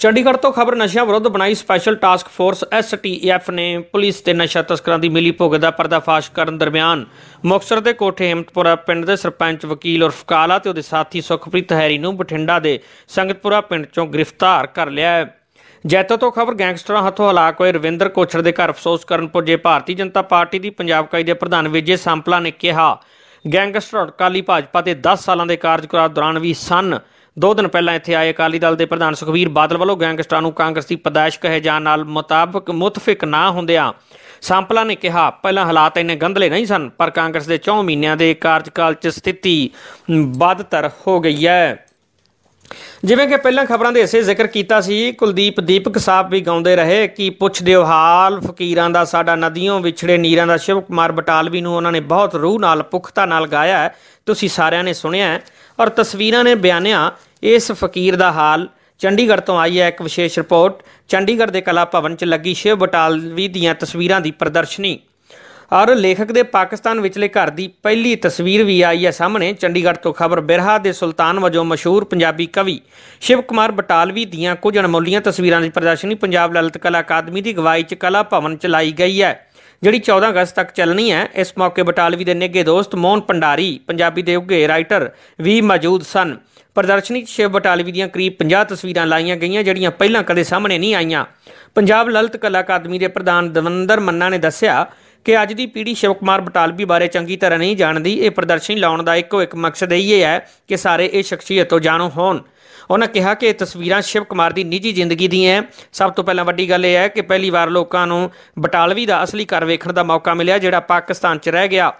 ਚੰਡੀਗੜ੍ਹ ਤੋਂ ਖਬਰ ਨਸ਼ਿਆਂ ਵਿਰੁੱਧ ਬਣਾਈ ਸਪੈਸ਼ਲ ਟਾਸਕ ਫੋਰਸ ਐਸਟੀਐਫ ਨੇ ਪੁਲਿਸ ਤੇ ਨਸ਼ਾ ਤਸਕਰਾਂ ਦੀ ਮਿਲੀ ਭੁਗਤ ਦਾ ਪਰਦਾਫਾਸ਼ ਕਰਨ ਦਰਮਿਆਨ ਮੁਕਸਰ ਦੇ ਕੋਠੇ ਹਿੰਮਤਪੁਰਾ ਪਿੰਡ ਦੇ ਸਰਪੰਚ ਵਕੀਲ ਉਰਫ ਕਾਲਾ ਤੇ ਉਹਦੇ ਸਾਥੀ ਸੁਖਪ੍ਰੀਤ ਹੈਰੀ ਨੂੰ ਬਠਿੰਡਾ ਦੇ ਸੰਗਤਪੁਰਾ ਪਿੰਡ ਚੋਂ ਗ੍ਰਿਫਤਾਰ ਕਰ ਲਿਆ ਹੈ ਜੈਤੋ ਤੋਂ ਖਬਰ ਗੈਂਗਸਟਰਾਂ ਹੱਥੋਂ ਹਲਾਕ ਹੋਏ ਰਵਿੰਦਰ ਕੋਛੜ ਦੇ ਘਰ ਅਫਸੋਸ ਕਰਨ ਪੁੱਜੇ ਭਾਰਤੀ ਜਨਤਾ ਪਾਰਟੀ ਦੀ ਪੰਜਾਬ ਕਾਈ ਦੇ ਪ੍ਰਧਾਨ ਵਿਜੇ ਸੰਪਲਾ ਨੇ ਕਿਹਾ ਗੈਂਗਸਟਰ ਅਕਾਲੀ ਭਾਜਪਾ ਤੇ 10 ਸਾਲਾਂ ਦੇ ਕਾਰਜਕਾਲ ਦੌਰਾਨ ਵੀ ਸਨ ਦੋ ਦਿਨ ਪਹਿਲਾਂ ਇੱਥੇ ਆਏ ਅਕਾਲੀ ਦਲ ਦੇ ਪ੍ਰਧਾਨ ਸੁਖਵੀਰ ਬਾਦਲ ਵੱਲੋਂ ਗੈਂਗਸਟਰਾਂ ਨੂੰ ਕਾਂਗਰਸੀ ਪਦਾਇਸ਼ ਕਹੇ ਜਾਣ ਨਾਲ ਮੁਤਾਬਕ ਮੁਤਫਿਕ ਨਾ ਹੁੰਦਿਆਂ ਸੰਪਲਾ ਨੇ ਕਿਹਾ ਪਹਿਲਾਂ ਹਾਲਾਤ ਇੰਨੇ ਗੰਦਲੇ ਨਹੀਂ ਸਨ ਪਰ ਕਾਂਗਰਸ ਦੇ 4 ਮਹੀਨਿਆਂ ਦੇ ਕਾਰਜਕਾਲ 'ਚ ਸਥਿਤੀ ਬਦਤਰ ਹੋ ਗਈ ਹੈ ਜਿਵੇਂ ਕਿ ਪਹਿਲਾਂ ਖਬਰਾਂ ਦੇ ਹਿੱਸੇ ਜ਼ਿਕਰ ਕੀਤਾ ਸੀ ਕੁਲਦੀਪ ਦੀਪਕ ਸਾਹਿਬ ਵੀ ਗਾਉਂਦੇ ਰਹੇ ਕਿ ਪੁੱਛ ਦਿਓ ਹਾਲ ਫਕੀਰਾਂ ਦਾ ਸਾਡਾ ਨਦੀਆਂ ਵਿਛੜੇ ਨੀਰਾਂ ਦਾ ਸ਼ਿਵ ਕੁਮਾਰ ਬਟਾਲਵੀ ਨੂੰ ਉਹਨਾਂ ਨੇ ਬਹੁਤ ਰੂਹ ਨਾਲ ਪੁਖਤਾ ਨਾਲ ਗਾਇਆ ਤੁਸੀਂ ਸਾਰਿਆਂ ਨੇ ਸੁਣਿਆ ਔਰ ਤਸਵੀਰਾਂ ਨੇ ਬਿਆਨਿਆ ਇਸ ਫਕੀਰ ਦਾ ਹਾਲ ਚੰਡੀਗੜ੍ਹ ਤੋਂ ਆਈ ਹੈ ਇੱਕ ਵਿਸ਼ੇਸ਼ ਰਿਪੋਰਟ ਚੰਡੀਗੜ੍ਹ ਦੇ ਕਲਾ ਭਵਨ 'ਚ ਲੱਗੀ ਸ਼ਿਵ ਬਟਾਲਵੀ ਦੀਆਂ ਤਸਵੀਰਾਂ ਦੀ ਪ੍ਰਦਰਸ਼ਨੀ ਔਰ ਲੇਖਕ ਦੇ ਪਾਕਿਸਤਾਨ ਵਿਚਲੇ ਘਰ ਦੀ ਪਹਿਲੀ ਤਸਵੀਰ ਵੀ ਆਈ ਹੈ ਸਾਹਮਣੇ ਚੰਡੀਗੜ੍ਹ ਤੋਂ ਖਬਰ ਬਿਰਹਾ ਦੇ ਸੁਲਤਾਨ ਵਜੋਂ ਮਸ਼ਹੂਰ ਪੰਜਾਬੀ ਕਵੀ ਸ਼ਿਵ ਕੁਮਾਰ ਬਟਾਲਵੀ ਦੀਆਂ ਕੁਝ ਅਣਮੋਲੀਆਂ ਤਸਵੀਰਾਂ ਦੀ ਪ੍ਰਦਰਸ਼ਨੀ ਪੰਜਾਬ ਲਲਿਤ ਕਲਾ ਅਕਾਦਮੀ ਦੀ ਗਵਾਈ 'ਚ ਕਲਾ ਭਵਨ 'ਚ ਲਾਈ ਗਈ ਹੈ ਜਿਹੜੀ 14 ਅਗਸਤ ਤੱਕ ਚੱਲਣੀ ਹੈ ਇਸ ਮੌਕੇ ਬਟਾਲਵੀ ਦੇ ਨਿੱਘੇ ਦੋਸਤ ਮੋਹਨ ਪੰਡਾਰੀ ਪੰਜਾਬੀ ਦੇ ਉੱਘੇ ਰਾਈਟਰ ਵੀ ਮੌਜੂਦ ਸਨ ਪ੍ਰਦਰਸ਼ਨੀ 'ਚ ਸ਼ਿਵ ਬਟਾਲਵੀ ਦੀਆਂ ਕਰੀਬ 50 ਤਸਵੀਰਾਂ ਲਾਈਆਂ ਗਈਆਂ ਜਿਹੜੀਆਂ ਪਹਿਲਾਂ ਕਦੇ ਸਾਹਮਣੇ ਨਹੀਂ ਆਈਆਂ ਪੰਜਾਬ ਲਲਿਤ ਕਲਾ ਅਕਾਦਮੀ ਦੇ ਪ੍ਰਧਾਨ ਦਵਿੰਦਰ ਮੰਨਾ ਨੇ ਦੱਸਿਆ ਕਿ ਅੱਜ ਦੀ ਪੀੜ੍ਹੀ ਸ਼ਿਵ ਕੁਮਾਰ ਬਟਾਲਵੀ ਬਾਰੇ ਚੰਗੀ ਤਰ੍ਹਾਂ ਨਹੀਂ ਜਾਣਦੀ ਇਹ ਪ੍ਰਦਰਸ਼ਨੀ ਲਾਉਣ ਦਾ ਇੱਕੋ ਇੱਕ ਮਕਸਦ ਇਹ ਹੈ ਕਿ ਸਾਰੇ ਇਹ ਸ਼ਖਸੀਅਤ ਤੋਂ ਜਾਣੂ ਹੋਣ ਉਹਨਾਂ ਕਿਹਾ ਕਿ ਇਹ ਤਸਵੀਰਾਂ ਸ਼ਿਵ ਕੁਮਾਰ ਦੀ ਨਿੱਜੀ ਜ਼ਿੰਦਗੀ ਦੀਆਂ ਸਭ ਤੋਂ ਪਹਿਲਾਂ ਵੱਡੀ ਗੱਲ ਇਹ ਹੈ ਕਿ ਪਹਿਲੀ ਵਾਰ ਲੋਕਾਂ ਨੂੰ ਬਟਾਲਵੀ ਦਾ ਅਸਲੀ ਘਰ ਵੇਖਣ ਦਾ ਮੌਕਾ ਮਿਲਿਆ ਜਿਹੜਾ ਪਾਕਿਸਤਾਨ 'ਚ ਰਹਿ ਗਿਆ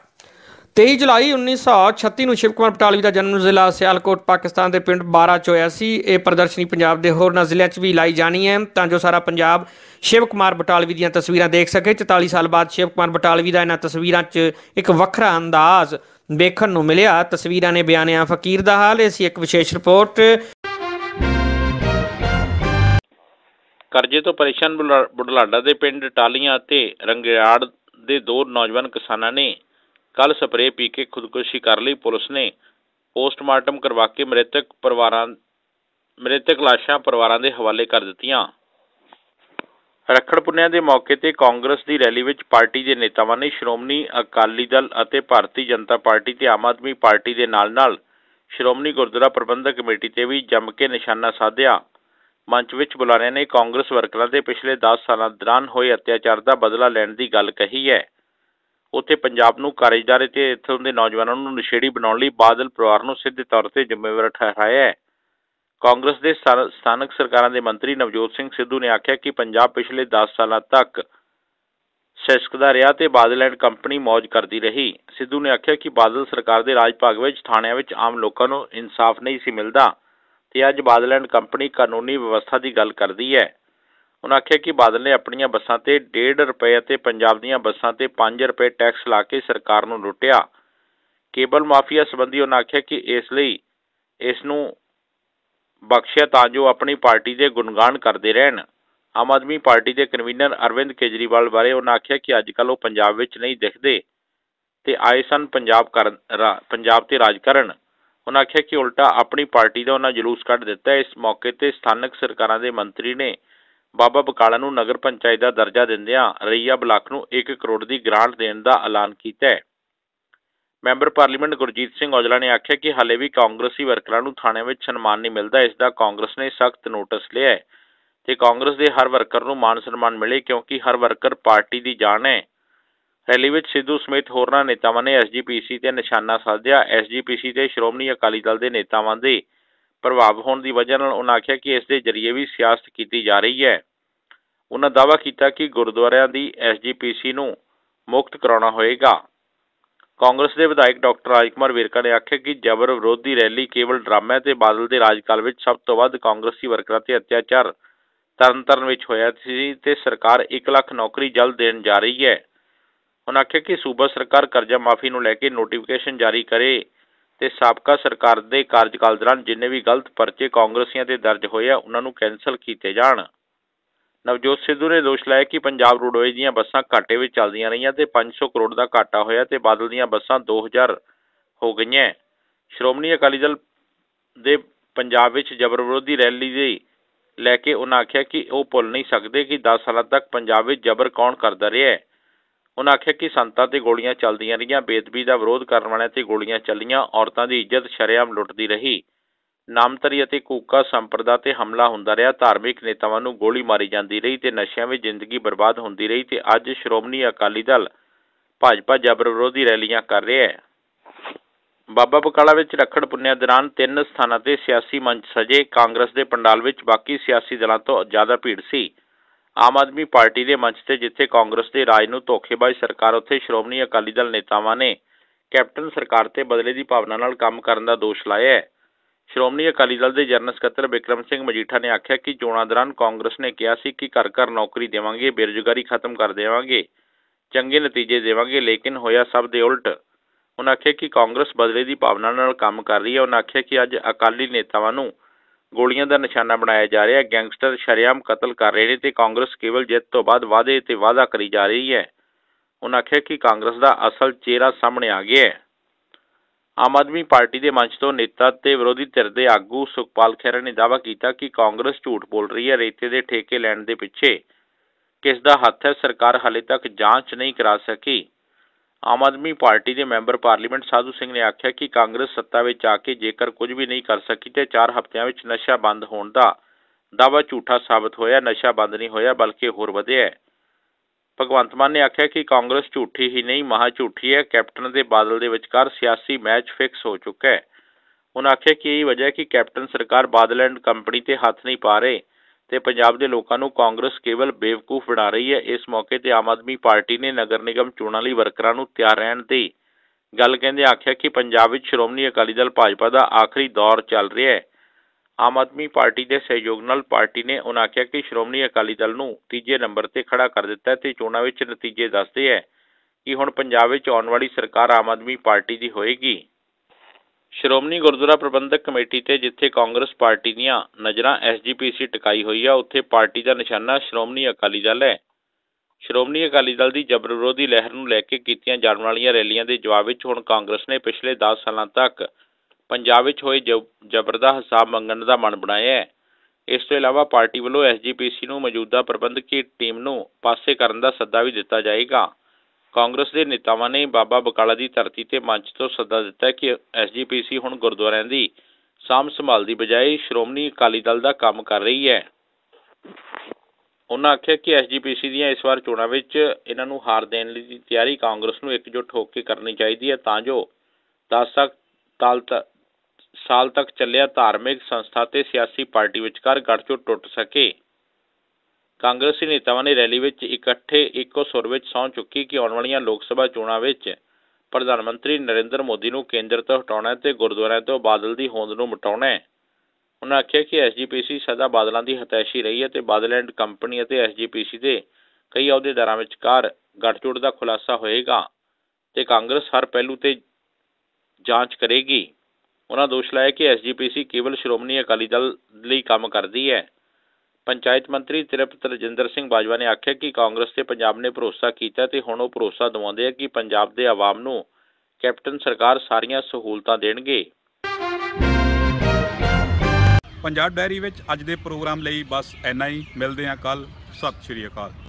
23 ਜੁਲਾਈ 1936 ਨੂੰ ਸ਼ਿਵ ਕੁਮਾਰ ਪਟਾਲਵੀ ਦਾ ਜਨਮ ਜ਼ਿਲ੍ਹਾ ਸਿਆਲਕੋਟ ਪਾਕਿਸਤਾਨ ਦੇ ਪਿੰਡ ਬਾਰਾ ਚ ਹੋਇਆ ਸੀ ਇਹ ਪ੍ਰਦਰਸ਼ਨੀ ਪੰਜਾਬ ਦੇ ਹੋਰਨਾਂ ਜ਼ਿਲ੍ਹਿਆਂ 'ਚ ਵੀ ਲਾਈ ਜਾਣੀ ਹੈ ਤਾਂ ਜੋ ਸਾਰਾ ਪੰਜਾਬ ਸ਼ਿਵ ਕੁਮਾਰ ਬਟਾਲਵੀ ਦੀਆਂ ਤਸਵੀਰਾਂ ਦੇਖ ਸਕੇ 44 ਸਾਲ ਬਾਅਦ ਸ਼ਿਵ ਕੁਮਾਰ ਬਟਾਲਵੀ ਦਾ ਇਹਨਾਂ ਤਸਵੀਰਾਂ 'ਚ ਇੱਕ ਵੱਖਰਾ ਅੰਦਾਜ਼ ਦੇਖਣ ਨੂੰ ਮਿਲਿਆ ਤਸਵੀਰਾਂ ਨੇ ਬਿਆਨਿਆ ਫਕੀਰ ਦਾ ਹਾਲ ਇਹ ਸੀ ਇੱਕ ਵਿਸ਼ੇਸ਼ ਰਿਪੋਰਟ ਕਰਜ਼ੇ ਤੋਂ ਪਰੇਸ਼ਾਨ ਬੁਢਲਾਡਾ ਦੇ ਪਿੰਡ ਟਾਲੀਆਂ ਅਤੇ ਰੰਗਿਆੜ ਦੇ ਦੋ ਨੌਜਵਾਨ ਕਿਸਾਨਾਂ ਨੇ ਕੱਲ ਸਪਰੇ ਪੀ ਕੇ ਖੁਦਕੁਸ਼ੀ ਕਰ ਲਈ ਪੁਲਿਸ ਨੇ ਪੋਸਟਮਾਰਟਮ ਕਰਵਾ ਕੇ ਮ੍ਰਿਤਕ ਪਰਿਵਾਰਾਂ ਮ੍ਰਿਤਕ ਲਾਸ਼ਾਂ ਪਰਿਵਾਰਾਂ ਦੇ ਹਵਾਲੇ ਕਰ ਦਿੱਤੀਆਂ ਰੱਖੜ ਪੁੰਨਿਆ ਦੇ ਮੌਕੇ ਤੇ ਕਾਂਗਰਸ ਦੀ ਰੈਲੀ ਵਿੱਚ ਪਾਰਟੀ ਦੇ ਨੇਤਾਵਾਂ ਨੇ ਸ਼੍ਰੋਮਣੀ ਅਕਾਲੀ ਦਲ ਅਤੇ ਭਾਰਤੀ ਜਨਤਾ ਪਾਰਟੀ ਤੇ ਆਮ ਆਦਮੀ ਪਾਰਟੀ ਦੇ ਨਾਲ-ਨਾਲ ਸ਼੍ਰੋਮਣੀ ਗੁਰਦੁਆਰਾ ਪ੍ਰਬੰਧਕ ਕਮੇਟੀ ਤੇ ਵੀ ਜੰਮ ਕੇ ਨਿਸ਼ਾਨਾ ਸਾਧਿਆ ਮੰਚ ਵਿੱਚ ਬੁਲਾਰਿਆਂ ਨੇ ਕਾਂਗਰਸ ਵਰਕਰਾਂ ਦੇ ਪਿਛਲੇ 10 ਸਾਲਾਂ ਦੌਰਾਨ ਹੋਏ ਅਤਿਆਚਾਰ ਦਾ ਬਦਲਾ ਲੈਣ ਦੀ ਗੱਲ ਕਹੀ ਹੈ ਉੱਥੇ ਪੰਜਾਬ ਨੂੰ ਕਾਰਜਦਾਰੇ ਤੇ ਇੱਥੋਂ ਦੇ ਨੌਜਵਾਨਾਂ ਨੂੰ ਨਸ਼ੇੜੀ ਬਣਾਉਣ ਲਈ ਬਾਦਲ ਪਰਿਵਾਰ ਨੂੰ ਸਿੱਧੇ ਤੌਰ ਤੇ ਜ਼ਿੰਮੇਵਾਰ ਠਹਿਰਾਇਆ ਹੈ ਕਾਂਗਰਸ ਦੇ ਸਥਾਨਕ ਸਰਕਾਰਾਂ ਦੇ ਮੰਤਰੀ ਨਵਜੋਤ ਸਿੰਘ ਸਿੱਧੂ ਨੇ ਆਖਿਆ ਕਿ ਪੰਜਾਬ ਪਿਛਲੇ 10 ਸਾਲਾਂ ਤੱਕ ਦਾ ਰਿਹਾ ਤੇ ਬਾਦਲ ਐਂਡ ਕੰਪਨੀ ਮੌਜ ਕਰਦੀ ਰਹੀ ਸਿੱਧੂ ਨੇ ਆਖਿਆ ਕਿ ਬਾਦਲ ਸਰਕਾਰ ਦੇ ਰਾਜ ਭਾਗ ਵਿੱਚ ਥਾਣਿਆਂ ਵਿੱਚ ਆਮ ਲੋਕਾਂ ਨੂੰ ਇਨਸਾਫ ਨਹੀਂ ਸੀ ਮਿਲਦਾ ਤੇ ਅੱਜ ਬਾਦਲ ਐਂਡ ਕੰਪਨੀ ਕਾਨੂੰਨੀ ਵਿਵਸਥਾ ਦੀ ਗੱਲ ਕਰਦੀ ਹੈ ਉਹਨਾਂ ਆਖਿਆ ਕਿ ਬਾਦਲ ਨੇ ਆਪਣੀਆਂ ਬੱਸਾਂ ਤੇ 1.5 ਰੁਪਏ ਅਤੇ ਪੰਜਾਬ ਦੀਆਂ ਬੱਸਾਂ ਤੇ 5 ਰੁਪਏ ਟੈਕਸ ਲਾ ਕੇ ਸਰਕਾਰ ਨੂੰ ਲੁੱਟਿਆ ਕੇਬਲ ਮਾਫੀਆ ਸੰਬੰਧੀ ਉਹਨਾਂ ਆਖਿਆ ਕਿ ਇਸ ਲਈ ਇਸ ਨੂੰ ਬਖਸ਼ਿਆ ਤਾਂ ਜੋ ਆਪਣੀ ਪਾਰਟੀ ਦੇ ਗੁਣਗਾਨ ਕਰਦੇ ਰਹਿਣ ਆਮ ਆਦਮੀ ਪਾਰਟੀ ਦੇ ਕਨਵੀਨਰ ਅਰਵਿੰਦ ਕੇਜਰੀਵਾਲ ਬਾਰੇ ਉਹਨਾਂ ਆਖਿਆ ਕਿ ਅੱਜ ਉਹ ਪੰਜਾਬ ਵਿੱਚ ਨਹੀਂ ਦਿਖਦੇ ਤੇ ਆਏ ਸਨ ਪੰਜਾਬ ਕਰਨ ਪੰਜਾਬ ਤੇ ਰਾਜ ਕਰਨ ਉਹਨਾਂ ਆਖਿਆ ਕਿ ਉਲਟਾ ਆਪਣੀ ਪਾਰਟੀ ਦਾ ਉਹਨਾਂ ਜਲੂਸ ਕੱਢ ਦਿੱਤਾ ਇਸ ਮੌਕੇ ਤੇ ਸਥਾਨਕ ਸਰਕਾਰਾਂ ਦੇ ਮੰਤਰੀ ਨੇ ਬਾਬਾ ਬਕਾਲਾ ਨੂੰ ਨਗਰ ਪੰਚਾਇਤ ਦਾ ਦਰਜਾ ਦਿੰਦਿਆਂ ਰਈਆ ਬਲਾਕ ਨੂੰ 1 ਕਰੋੜ ਦੀ ਗ੍ਰਾਂਟ ਦੇਣ ਦਾ ਐਲਾਨ ਕੀਤਾ ਹੈ ਮੈਂਬਰ ਪਾਰਲੀਮੈਂਟ ਗੁਰਜੀਤ ਸਿੰਘ ਔਜਲਾ ਨੇ ਆਖਿਆ ਕਿ ਹਾਲੇ ਵੀ ਕਾਂਗਰਸੀ ਵਰਕਰਾਂ ਨੂੰ ਥਾਣੇ ਵਿੱਚ ਸਨਮਾਨ ਨਹੀਂ ਮਿਲਦਾ ਇਸ ਦਾ ਕਾਂਗਰਸ ਨੇ ਸਖਤ ਨੋਟਿਸ ਲਿਆ ਹੈ ਤੇ ਕਾਂਗਰਸ ਦੇ ਹਰ ਵਰਕਰ ਨੂੰ ਮਾਨ ਸਨਮਾਨ ਮਿਲੇ ਕਿਉਂਕਿ ਹਰ ਵਰਕਰ ਪਾਰਟੀ ਦੀ ਜਾਨ ਹੈ ਰੈਲੀ ਵਿੱਚ ਸਿੱਧੂ ਸਮੇਤ ਹੋਰਨਾਂ ਨੇਤਾਵਾਂ ਨੇ ਐਸਜੀਪੀਸੀ ਤੇ ਨਿਸ਼ਾਨਾ ਸਾਧਿਆ ਐਸਜੀਪੀਸੀ ਤੇ ਸ਼੍ਰੋਮਣੀ ਅਕਾਲੀ ਦਲ ਦੇ ਨੇਤਾਵਾਂ ਦੇ ਪ੍ਰਭਾਵ ਹੋਣ ਦੀ ਵਜ੍ਹਾ ਨਾਲ ਉਹਨਾਂ ਆਖਿਆ ਕਿ ਇਸ ਦੇ ਜ਼ਰੀਏ ਵੀ ਸਿਆਸਤ ਕੀਤੀ ਜਾ ਰਹੀ ਹੈ ਉਹਨਾਂ ਦਾਵਾ ਕੀਤਾ ਕਿ ਗੁਰਦੁਆਰਿਆਂ ਦੀ ਐਸਜੀਪੀਸੀ ਨੂੰ ਮੁਕਤ ਕਰਾਉਣਾ ਹੋਵੇਗਾ ਕਾਂਗਰਸ ਦੇ ਵਿਧਾਇਕ ਡਾਕਟਰ ਰਾਜਕੁਮਾਰ ਵੀਰਕਾ ਨੇ ਆਖਿਆ ਕਿ ਜਬਰ ਵਿਰੋਧੀ ਰੈਲੀ ਕੇਵਲ ਡਰਾਮਾ ਤੇ ਬਾਦਲ ਦੇ ਰਾਜਕਾਲ ਵਿੱਚ ਸਭ ਤੋਂ ਵੱਧ ਕਾਂਗਰਸੀ ਵਰਕਰਾਂ ਤੇ ਅਤਿਆਚਾਰ ਤਰਨਤਰਨ ਵਿੱਚ ਹੋਇਆ ਸੀ ਤੇ ਸਰਕਾਰ 1 ਲੱਖ ਨੌਕਰੀ ਜਲਦ ਦੇਣ ਜਾ ਰਹੀ ਹੈ ਉਹਨਾਂ ਆਖਿਆ ਕਿ ਸੂਬਾ ਸਰਕਾਰ ਕਰਜ਼ਾ ਮਾਫੀ ਨੂੰ ਲੈ ਕੇ ਨੋਟੀਫਿਕੇਸ਼ਨ ਜਾਰੀ ਕਰੇ ਤੇ ਸਾਬਕਾ ਸਰਕਾਰ ਦੇ ਕਾਰਜਕਾਲ ਦੌਰਾਨ ਜਿੰਨੇ ਵੀ ਗਲਤ ਪਰਚੇ ਕਾਂਗਰਸੀਆਂ ਤੇ ਦਰਜ ਹੋਏ ਆ ਉਹਨਾਂ ਨੂੰ ਕੈਨਸਲ ਕੀਤੇ ਜਾਣ ਨਵਜੋਤ ਸਿੱਧੂ ਨੇ ਦੋਸ਼ ਲਾਇਆ ਕਿ ਪੰਜਾਬ ਰੋਡਵੇਜ਼ ਦੀਆਂ ਬੱਸਾਂ ਘਾਟੇ ਵਿੱਚ ਚੱਲਦੀਆਂ ਰਹੀਆਂ ਤੇ 500 ਕਰੋੜ ਦਾ ਘਾਟਾ ਹੋਇਆ ਤੇ ਬਾਦਲ ਦੀਆਂ ਬੱਸਾਂ 2000 ਹੋ ਗਈਆਂ ਸ਼੍ਰੋਮਣੀ ਅਕਾਲੀ ਦਲ ਦੇ ਪੰਜਾਬ ਵਿੱਚ ਜਬਰ ਵਿਰੋਧੀ ਰੈਲੀ ਦੇ ਲੈ ਕੇ ਉਹਨਾਂ ਆਖਿਆ ਕਿ ਉਹ ਭੁੱਲ ਨਹੀਂ ਸਕਦੇ ਕਿ 10 ਸਾਲਾਂ ਤੱਕ ਪੰਜਾਬ ਵਿੱਚ ਜਬਰ ਕੌਣ ਕਰਦਾ ਰਿਹਾ ਹੈ ਉਹਨਾਂ ਆਖਿਆ ਕਿ ਸੰਤਾਂ ਤੇ ਗੋਲੀਆਂ ਚੱਲਦੀਆਂ ਰਹੀਆਂ ਬੇਦਬੀ ਦਾ ਵਿਰੋਧ ਕਰਨ ਵਾਲਿਆਂ ਤੇ ਗੋਲੀਆਂ ਚੱਲੀਆਂ ਔਰਤਾਂ ਦੀ ਇੱਜ਼ਤ ਸ਼ਰਿਆਮ ਲੁੱਟਦੀ ਰਹੀ ਨਾਮਤਰੀ ਅਤੇ ਕੂਕਾ ਸੰਪਰਦਾ ਤੇ ਹਮਲਾ ਹੁੰਦਾ ਰਿਹਾ ਧਾਰਮਿਕ ਨੇਤਾਵਾਂ ਨੂੰ ਗੋਲੀ ਮਾਰੀ ਜਾਂਦੀ ਰਹੀ ਤੇ ਨਸ਼ਿਆਂ ਵਿੱਚ ਜ਼ਿੰਦਗੀ ਬਰਬਾਦ ਹੁੰਦੀ ਰਹੀ ਤੇ ਅੱਜ ਸ਼੍ਰੋਮਣੀ ਅਕਾਲੀ ਦਲ ਭਾਜਪਾ ਜਬਰ ਵਿਰੋਧੀ ਰੈਲੀਆਂ ਕਰ ਰਿਹਾ ਹੈ ਬਾਬਾ ਬਕਾਲਾ ਵਿੱਚ ਰੱਖੜ ਪੁੰਨਿਆ ਦੌਰਾਨ ਤਿੰਨ ਸਥਾਨਾਂ ਤੇ ਸਿਆਸੀ ਮੰਚ ਸਜੇ ਕਾਂਗਰਸ ਦੇ ਪੰਡਾਲ ਵਿੱਚ ਬਾਕੀ ਸਿਆਸੀ ਦਲਾਂ ਤੋਂ ਜ਼ਿਆਦਾ ਭੀੜ ਸੀ ਆਮ ਆਦਮੀ ਪਾਰਟੀ ਦੇ ਮੰਚ ਤੇ ਜਿੱਥੇ ਕਾਂਗਰਸ ਦੇ ਰਾਜ ਨੂੰ ਧੋਖੇਬਾਜ਼ ਸਰਕਾਰ ਉੱਥੇ ਸ਼੍ਰੋਮਣੀ ਅਕਾਲੀ ਦਲ ਨੇਤਾਵਾਂ ਨੇ ਕੈਪਟਨ ਸਰਕਾਰ ਤੇ ਬਦਲੇ ਦੀ ਭਾਵਨਾ ਨਾਲ ਕੰਮ ਕਰਨ ਦਾ ਦੋਸ਼ ਲਾਇਆ ਹੈ ਸ਼੍ਰੋਮਣੀ ਅਕਾਲੀ ਦਲ ਦੇ ਜਨਰਲ ਸਕੱਤਰ ਵਿਕਰਮ ਸਿੰਘ ਮਜੀਠਾ ਨੇ ਆਖਿਆ ਕਿ ਚੋਣਾਂ ਦੌਰਾਨ ਕਾਂਗਰਸ ਨੇ ਕਿਹਾ ਸੀ ਕਿ ਘਰ-ਘਰ ਨੌਕਰੀ ਦੇਵਾਂਗੇ ਬੇਰੁਜ਼ਗਾਰੀ ਖਤਮ ਕਰ ਦੇਵਾਂਗੇ ਚੰਗੇ ਨਤੀਜੇ ਦੇਵਾਂਗੇ ਲੇਕਿਨ ਹੋਇਆ ਸਭ ਦੇ ਉਲਟ ਉਹਨਾਂ ਆਖਿਆ ਕਿ ਕਾਂਗਰਸ ਬਦਲੇ ਦੀ ਭਾਵਨਾ ਨਾਲ ਕੰਮ ਕਰ ਰਹੀ ਹੈ ਉਹਨਾਂ ਆਖਿਆ ਕਿ ਅੱਜ ਅਕਾਲੀ ਨੇਤਾਵਾਂ ਨੂੰ ਗੋਲੀਆਂ ਦਾ ਨਿਸ਼ਾਨਾ ਬਣਾਇਆ ਜਾ ਰਿਹਾ ਹੈ ਗੈਂਗਸਟਰ ਸ਼ਰਿਆਮ ਕਤਲ ਕਰ ਰਹੇ ਨੇ ਤੇ ਕਾਂਗਰਸ ਕੇਵਲ ਜਿੱਤ ਤੋਂ ਬਾਅਦ ਵਾਅਦੇ ਤੇ ਵਾਅਦਾ ਕਰੀ ਜਾ ਰਹੀ ਹੈ ਉਹਨਾਂ ਆਖਿਆ ਕਿ ਕਾਂਗਰਸ ਦਾ ਅਸਲ ਚਿਹਰਾ ਸਾਹਮਣੇ ਆ ਗਿਆ ਹੈ ਆਮ ਆਦਮੀ ਪਾਰਟੀ ਦੇ ਮੰਚ ਤੋਂ ਨੇਤਾ ਤੇ ਵਿਰੋਧੀ ਧਿਰ ਦੇ ਆਗੂ ਸੁਖਪਾਲ ਖਹਿਰਾ ਨੇ ਦਾਵਾ ਕੀਤਾ ਕਿ ਕਾਂਗਰਸ ਝੂਠ ਬੋਲ ਰਹੀ ਹੈ ਰੇਤੇ ਦੇ ਠੇਕੇ ਲੈਣ ਦੇ ਪਿੱਛੇ ਕਿਸ ਦਾ ਹੱਥ ਹੈ ਸਰਕਾਰ ਹਾਲੇ ਤੱਕ ਜਾਂਚ ਨਹੀਂ ਕਰਾ ਸਕੀ ਆਮ ਆਦਮੀ ਪਾਰਟੀ ਦੇ ਮੈਂਬਰ ਪਾਰਲੀਮੈਂਟ ਸਾਧੂ ਸਿੰਘ ਨੇ ਆਖਿਆ ਕਿ ਕਾਂਗਰਸ ਸੱਤਾ ਵਿੱਚ ਆ ਕੇ ਜੇਕਰ ਕੁਝ ਵੀ ਨਹੀਂ ਕਰ ਸਕੀ ਤੇ 4 ਹਫ਼ਤਿਆਂ ਵਿੱਚ ਨਸ਼ਾ ਬੰਦ ਹੋਣ ਦਾ ਦਾਵਾ ਝੂਠਾ ਸਾਬਤ ਹੋਇਆ ਨਸ਼ਾ ਬੰਦ ਨਹੀਂ ਹੋਇਆ ਬਲਕਿ ਹੋਰ ਵਧਿਆ ਹੈ ਭਗਵੰਤ ਮਾਨ ਨੇ ਆਖਿਆ ਕਿ ਕਾਂਗਰਸ ਝੂਠੀ ਹੀ ਨਹੀਂ ਮਹਾ ਝੂਠੀ ਹੈ ਕੈਪਟਨ ਦੇ ਬਾਦਲ ਦੇ ਵਿਚਕਾਰ ਸਿਆਸੀ ਮੈਚ ਫਿਕਸ ਹੋ ਚੁੱਕਾ ਹੈ ਉਹਨਾਂ ਆਖਿਆ ਕਿ ਇਹ ਵਜ੍ਹਾ ਹੈ ਕਿ ਕੈਪਟਨ ਸਰਕਾਰ ਬਾਦਲ ਐਂਡ ਕੰਪਨੀ ਤੇ ਹੱਥ ਨਹੀਂ ਪਾ ਰਹੇ ਤੇ ਪੰਜਾਬ ਦੇ ਲੋਕਾਂ ਨੂੰ ਕਾਂਗਰਸ ਕੇਵਲ ਬੇਵਕੂਫ ਬਣਾ ਰਹੀ ਹੈ ਇਸ ਮੌਕੇ ਤੇ ਆਮ ਆਦਮੀ ਪਾਰਟੀ ਨੇ ਨਗਰ ਨਿਗਮ ਚੋਣਾਂ ਲਈ ਵਰਕਰਾਂ ਨੂੰ ਤਿਆਰ ਰਹਿਣ ਦੀ ਗੱਲ ਕਹਿੰਦੇ ਆਖਿਆ ਕਿ ਪੰਜਾਬ ਵਿੱਚ ਸ਼੍ਰੋਮਣੀ ਅਕਾਲੀ ਦਲ ਭਾਜਪਾ ਦਾ ਆਖਰੀ ਦੌਰ ਚੱਲ ਰਿਹਾ ਹੈ ਆਮ ਆਦਮੀ ਪਾਰਟੀ ਦੇ ਸਹਿਯੋਗ ਨਾਲ ਪਾਰਟੀ ਨੇ ਉਹਨਾਂ ਕਿਹਾ ਕਿ ਸ਼੍ਰੋਮਣੀ ਅਕਾਲੀ ਦਲ ਨੂੰ ਤੀਜੇ ਨੰਬਰ ਤੇ ਖੜਾ ਕਰ ਦਿੱਤਾ ਤੇ ਚੋਣਾਂ ਵਿੱਚ ਨਤੀਜੇ ਦੱਸਦੇ ਹੈ ਕਿ ਹੁਣ ਪੰਜਾਬ ਵਿੱਚ ਆਉਣ ਵਾਲੀ ਸਰਕਾਰ ਆਮ ਆਦਮੀ ਪਾਰਟੀ ਦੀ ਹੋਏਗੀ ਸ਼੍ਰੋਮਣੀ ਗੁਰਦੁਆਰਾ ਪ੍ਰਬੰਧਕ ਕਮੇਟੀ ਤੇ ਜਿੱਥੇ ਕਾਂਗਰਸ ਪਾਰਟੀ ਦੀਆਂ ਨਜ਼ਰਾਂ ਐਸਜੀਪੀਸੀ ਟਿਕਾਈ ਹੋਈ ਆ ਉੱਥੇ ਪਾਰਟੀ ਦਾ ਨਿਸ਼ਾਨਾ ਸ਼੍ਰੋਮਣੀ ਅਕਾਲੀ ਦਲ ਹੈ ਸ਼੍ਰੋਮਣੀ ਅਕਾਲੀ ਦਲ ਦੀ ਜਬਰ ਵਿਰੋਧੀ ਲਹਿਰ ਨੂੰ ਲੈ ਕੇ ਕੀਤੀਆਂ ਜਾਣ ਵਾਲੀਆਂ ਰੈਲੀਆਂ ਦੇ ਜਵਾਬ ਵਿੱਚ ਹੁਣ ਕਾਂਗਰਸ ਨੇ ਪਿਛਲੇ 10 ਸਾਲਾਂ ਤੱਕ ਪੰਜਾਬ ਵਿੱਚ ਹੋਏ ਜ਼ਬਰਦਸਤ ਹਿਸਾਬ ਮੰਗਣ ਦਾ ਮਨ ਬਣਾਇਆ ਹੈ ਇਸ ਤੋਂ ਇਲਾਵਾ ਪਾਰਟੀ ਵੱਲੋਂ ਐਸਜੀਪੀਸੀ ਨੂੰ ਮੌਜੂਦਾ ਪ੍ਰਬੰਧਕੀ ਟੀਮ ਨੂੰ ਪਾਸੇ ਕਰਨ ਦਾ ਸੱਦਾ ਵੀ ਦਿੱਤਾ ਜਾਏਗਾ ਕਾਂਗਰਸ ਦੇ ਨੇਤਾਵਾਂ ਨੇ ਬਾਬਾ ਬਕਾਲਾ ਦੀ ਧਰਤੀ ਤੇ ਮੰਚ ਤੋਂ ਸੱਦਾ ਦਿੱਤਾ ਕਿ ਐਸਜੀਪੀਸੀ ਹੁਣ ਗੁਰਦੁਆਰਿਆਂ ਦੀ ਸਾਂਭ ਸੰਭਾਲ ਦੀ ਬਜਾਏ ਸ਼੍ਰੋਮਣੀ ਅਕਾਲੀ ਦਲ ਦਾ ਕੰਮ ਕਰ ਰਹੀ ਹੈ ਉਹਨਾਂ ਆਖਿਆ ਕਿ ਐਸਜੀਪੀਸੀ ਦੀਆਂ ਇਸ ਵਾਰ ਚੋਣਾਂ ਵਿੱਚ ਇਹਨਾਂ ਨੂੰ ਹਾਰ ਦੇਣ ਲਈ ਤਿਆਰੀ ਕਾਂਗਰਸ ਨੂੰ ਇੱਕਜੁੱਟ ਹੋ ਕੇ ਕਰਨੀ ਚਾਹੀਦੀ ਹੈ ਤਾਂ ਜੋ 10 ਤਾਲਤ ਸਾਲ ਤੱਕ ਚੱਲਿਆ ਧਾਰਮਿਕ ਸੰਸਥਾ ਤੇ ਸਿਆਸੀ ਪਾਰਟੀ ਵਿਚਕਾਰ ਗੱਠਜੋੜ ਟੁੱਟ ਸਕੇ ਕਾਂਗਰਸੀ ਨੇਤਾਵਾਂ ਨੇ ਰੈਲੀ ਵਿੱਚ ਇਕੱਠੇ ਇੱਕੋ ਸੁਰ ਵਿੱਚ ਸੌਂ ਚੁੱਕੀ ਕਿ ਆਉਣ ਵਾਲੀਆਂ ਲੋਕ ਸਭਾ ਚੋਣਾਂ ਵਿੱਚ ਪ੍ਰਧਾਨ ਮੰਤਰੀ ਨਰਿੰਦਰ ਮੋਦੀ ਨੂੰ ਕੇਂਦਰ ਤੋਂ ਹਟਾਉਣਾ ਤੇ ਗੁਰਦੁਆਰਿਆਂ ਤੋਂ ਬਾਦਲ ਦੀ ਹੋਂਦ ਨੂੰ ਮਟਾਉਣਾ ਹੈ ਉਹਨਾਂ ਆਖਿਆ ਕਿ ਐਸਜੀਪੀਸੀ ਸਦਾ ਬਾਦਲਾਂ ਦੀ ਹਤੈਸ਼ੀ ਰਹੀ ਹੈ ਤੇ ਬਾਦਲੈਂਡ ਕੰਪਨੀ ਅਤੇ ਐਸਜੀਪੀਸੀ ਦੇ ਕਈ ਅਹੁਦੇਦਾਰਾਂ ਵਿਚਕਾਰ ਗੱਠਜੋੜ ਦਾ ਖੁਲਾਸਾ ਹੋਏਗਾ ਤੇ ਕਾਂਗਰਸ ਹਰ ਪਹਿਲੂ ਤੇ ਜਾਂਚ ਕਰੇਗੀ ਉਹਨਾਂ ਦੋਸ਼ ਲਾਇਆ ਕਿ ਐਸਜੀਪੀਸੀ ਕੇਵਲ ਸ਼੍ਰੋਮਣੀ ਅਕਾਲੀ ਦਲ ਲਈ ਕੰਮ ਕਰਦੀ ਹੈ ਪੰਚਾਇਤ ਮੰਤਰੀ ਤ੍ਰਿਪਤ ਰਜਿੰਦਰ ਸਿੰਘ ਬਾਜਵਾ ਨੇ ਆਖਿਆ ਕਿ ਕਾਂਗਰਸ ਤੇ ਪੰਜਾਬ ਨੇ ਭਰੋਸਾ ਕੀਤਾ ਤੇ ਹੁਣ ਉਹ ਭਰੋਸਾ ਦਿਵਾਉਂਦੇ ਆ ਕਿ ਪੰਜਾਬ ਦੇ ਆਵਾਮ ਨੂੰ ਕੈਪਟਨ ਸਰਕਾਰ ਸਾਰੀਆਂ ਸਹੂਲਤਾਂ ਦੇਣਗੇ ਪੰਜਾਬ ਡਾਇਰੀ ਵਿੱਚ ਅੱਜ ਦੇ ਪ੍ਰੋਗਰਾਮ ਲਈ ਬਸ ਐਨਾ ਹੀ ਮਿਲਦੇ ਹਾਂ ਕੱਲ ਸਤਿ ਸ਼੍ਰੀ ਅਕਾਲ